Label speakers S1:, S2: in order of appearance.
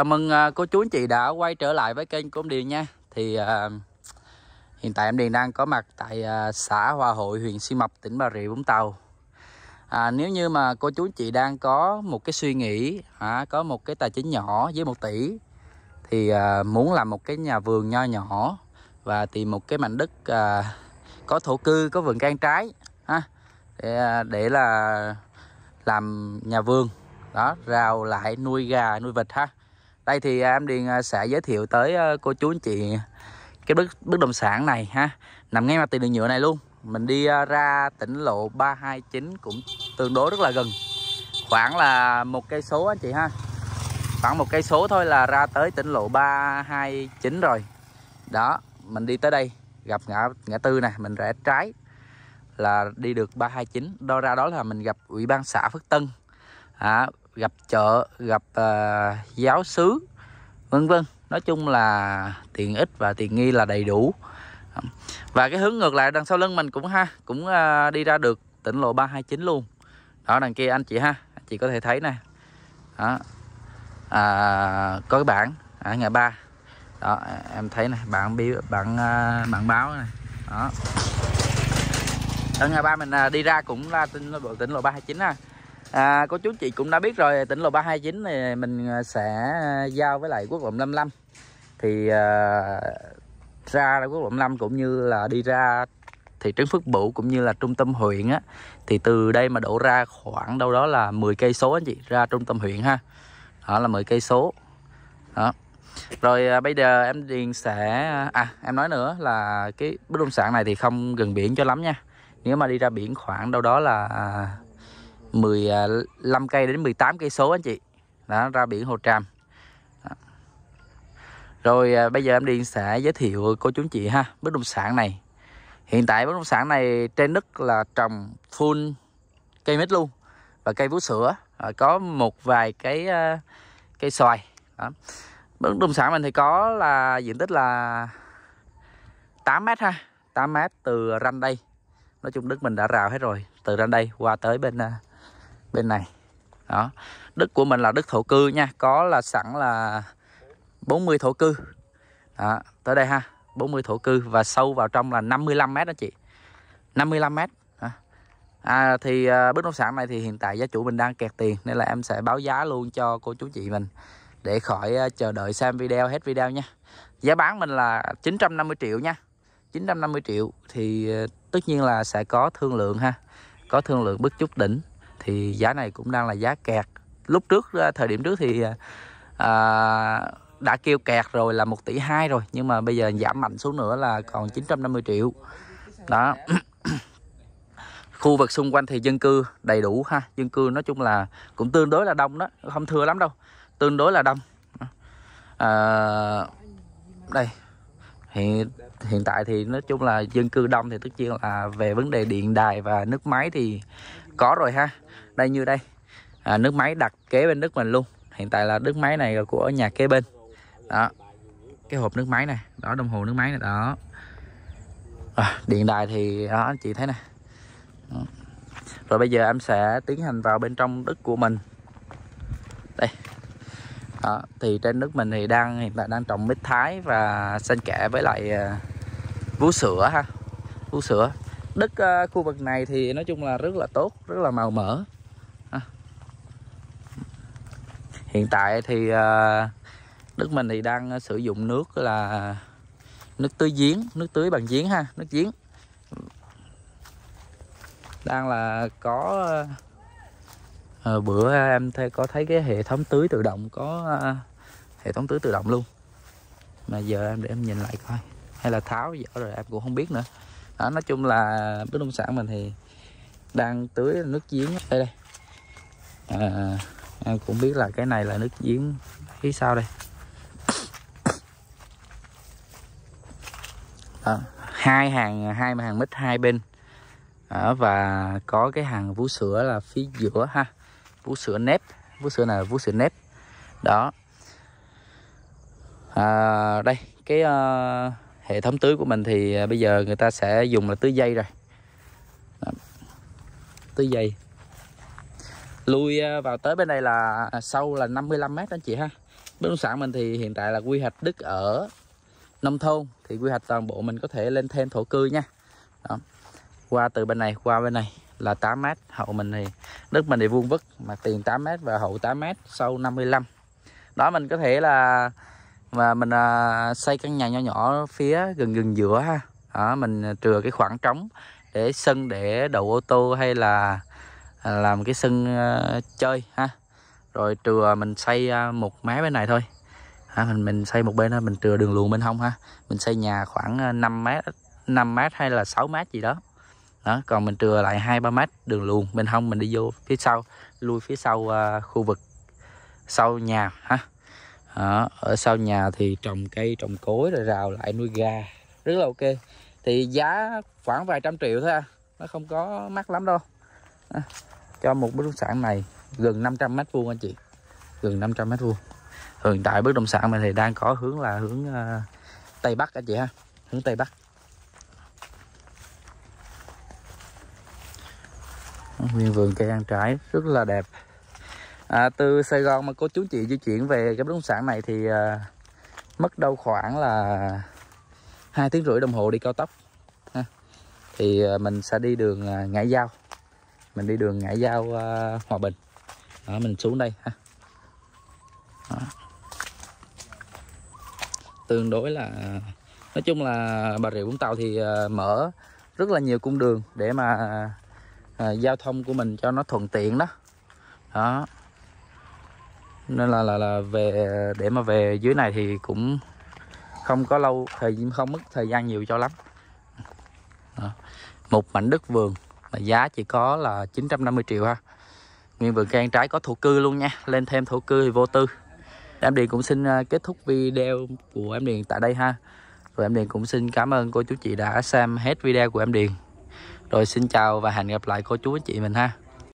S1: chào mừng à, cô chú anh chị đã quay trở lại với kênh của em Điền nha thì uh, hiện tại em Điền đang có mặt tại uh, xã Hòa Hội huyện xuyên Mập tỉnh Bà Rịa Vũng Tàu à, nếu như mà cô chú anh chị đang có một cái suy nghĩ à, có một cái tài chính nhỏ với một tỷ thì uh, muốn làm một cái nhà vườn nho nhỏ và tìm một cái mảnh đất uh, có thổ cư có vườn can trái ha để, để là làm nhà vườn đó rào lại nuôi gà nuôi vịt ha đây thì à, em điền à, sẽ giới thiệu tới à, cô chú anh chị cái bức bức đồng sản này ha nằm ngay mặt tiền đường nhựa này luôn mình đi ra tỉnh lộ 329 cũng tương đối rất là gần khoảng là một cây số anh chị ha khoảng một cây số thôi là ra tới tỉnh lộ 329 rồi đó mình đi tới đây gặp ngã ngã tư nè mình rẽ trái là đi được 329 đo ra đó là mình gặp ủy ban xã Phước Tân à, gặp chợ gặp uh, giáo sứ vân vân nói chung là tiện ích và tiện nghi là đầy đủ và cái hướng ngược lại đằng sau lưng mình cũng ha cũng uh, đi ra được tỉnh lộ 329 luôn đó đằng kia anh chị ha anh chị có thể thấy nè đó à, có cái bảng ở à, ngày ba đó em thấy này bạn biểu bạn à, bạn báo này đó ở ngày ba mình đi ra cũng là tỉnh lộ tỉnh lộ 329 ha à, cô chú chị cũng đã biết rồi tỉnh lộ 329 này mình à, sẽ à, giao với lại quốc lộ 55 thì uh, ra quốc lộ 55 cũng như là đi ra thị trấn Phước Bửu cũng như là trung tâm huyện á thì từ đây mà đổ ra khoảng đâu đó là 10 cây số anh chị ra trung tâm huyện ha đó là 10 cây số đó rồi bây giờ em Điền sẽ à em nói nữa là cái bất động sản này thì không gần biển cho lắm nha nếu mà đi ra biển khoảng đâu đó là 15 à, cây đến 18 cây số anh chị đó ra biển Hồ Tràm rồi à, bây giờ em đi sẽ giới thiệu cô chú chị ha bất động sản này hiện tại bất động sản này trên đất là trồng full cây mít luôn và cây vú sữa có một vài cái à, cây xoài đó. bất động sản mình thì có là diện tích là 8 mét ha 8 mét từ ranh đây nói chung đất mình đã rào hết rồi từ ranh đây qua tới bên bên này đó đất của mình là đất thổ cư nha có là sẵn là 40 thổ cư đó. tới đây ha 40 thổ cư và sâu vào trong là 55 mét đó chị 55 mét À, thì à, bất động sản này thì hiện tại gia chủ mình đang kẹt tiền nên là em sẽ báo giá luôn cho cô chú chị mình để khỏi à, chờ đợi xem video hết video nha giá bán mình là 950 triệu nha 950 triệu thì à, tất nhiên là sẽ có thương lượng ha có thương lượng bức chút đỉnh thì giá này cũng đang là giá kẹt lúc trước à, thời điểm trước thì à, đã kêu kẹt rồi là 1 tỷ 2 rồi nhưng mà bây giờ giảm mạnh xuống nữa là còn 950 triệu đó khu vực xung quanh thì dân cư đầy đủ ha dân cư nói chung là cũng tương đối là đông đó không thừa lắm đâu tương đối là đông à, đây hiện hiện tại thì nói chung là dân cư đông thì tất nhiên là về vấn đề điện đài và nước máy thì có rồi ha đây như đây à, nước máy đặt kế bên Đức mình luôn hiện tại là nước máy này của nhà kế bên đó cái hộp nước máy này đó đồng hồ nước máy này đó à, điện đài thì đó chị thấy nè rồi bây giờ em sẽ tiến hành vào bên trong đất của mình đây đó, thì trên đất mình thì đang hiện tại đang trồng mít thái và xanh kẽ với lại à, vú sữa ha vú sữa đất uh, khu vực này thì nói chung là rất là tốt rất là màu mỡ à. hiện tại thì uh, đất mình thì đang ờ, sử dụng nước là nước tưới giếng nước tưới bằng giếng ha nước giếng đang là có à, bữa em thấy có thấy cái hệ thống tưới tự động có à, hệ thống tưới tự động luôn mà giờ em để em nhìn lại coi hay là tháo vỏ rồi em cũng không biết nữa đó nói chung là bất động sản mình thì đang tưới nước giếng đây đây à, cũng biết là cái này là nước giếng phía sau đây à, hai hàng hai hàng mít hai bên à, và có cái hàng vú sữa là phía giữa ha vú sữa nếp vú sữa này là vú sữa nếp đó à, đây cái uh, hệ thống tưới của mình thì à, bây giờ người ta sẽ dùng là tưới dây rồi tưới dây lui à, vào tới bên đây là à, sâu là 55 mét đó chị ha bất động sản mình thì hiện tại là quy hoạch đất ở nông thôn thì quy hoạch toàn bộ mình có thể lên thêm thổ cư nha Đó. qua từ bên này qua bên này là 8 mét hậu mình thì đất mình thì vuông vức mà tiền 8 mét và hậu 8 mét sâu 55 đó mình có thể là và mình à, xây căn nhà nhỏ nhỏ phía gần gần giữa ha đó, mình trừa cái khoảng trống để sân để đậu ô tô hay là à, làm cái sân à, chơi ha rồi trừa à, mình xây à, một mé bên này thôi ha, mình mình xây một bên thôi mình trừa đường luồng bên hông ha mình xây nhà khoảng 5 à, mét 5 mét hay là 6 mét gì đó đó còn mình trừa lại hai ba mét đường luồng bên hông mình đi vô phía sau lui phía sau à, khu vực sau nhà ha đó. ở sau nhà thì trồng cây trồng cối rồi rào lại nuôi gà rất là ok thì giá khoảng vài trăm triệu thôi à nó không có mắc lắm đâu à, cho một bất động sản này gần 500 mét vuông anh chị gần 500 mét vuông hiện tại bất động sản này thì đang có hướng là hướng uh, tây bắc anh chị ha hướng tây bắc nguyên vườn cây ăn trái rất là đẹp à, từ Sài Gòn mà cô chú chị di chuyển về cái bất động sản này thì à, mất đâu khoảng là hai tiếng rưỡi đồng hồ đi cao tốc ha. thì à, mình sẽ đi đường à, ngã giao mình đi đường ngã giao à, Hòa Bình đó, mình xuống đây ha đó. tương đối là à, nói chung là Bà Rịa Vũng Tàu thì à, mở rất là nhiều cung đường để mà à, giao thông của mình cho nó thuận tiện đó đó nên là là là về để mà về dưới này thì cũng không có lâu thời không mất thời gian nhiều cho lắm Đó. một mảnh đất vườn mà giá chỉ có là 950 triệu ha nguyên vườn cây ăn trái có thổ cư luôn nha lên thêm thổ cư thì vô tư em điền cũng xin à, kết thúc video của em điền tại đây ha rồi em điền cũng xin cảm ơn cô chú chị đã xem hết video của em điền rồi xin chào và hẹn gặp lại cô chú anh chị mình ha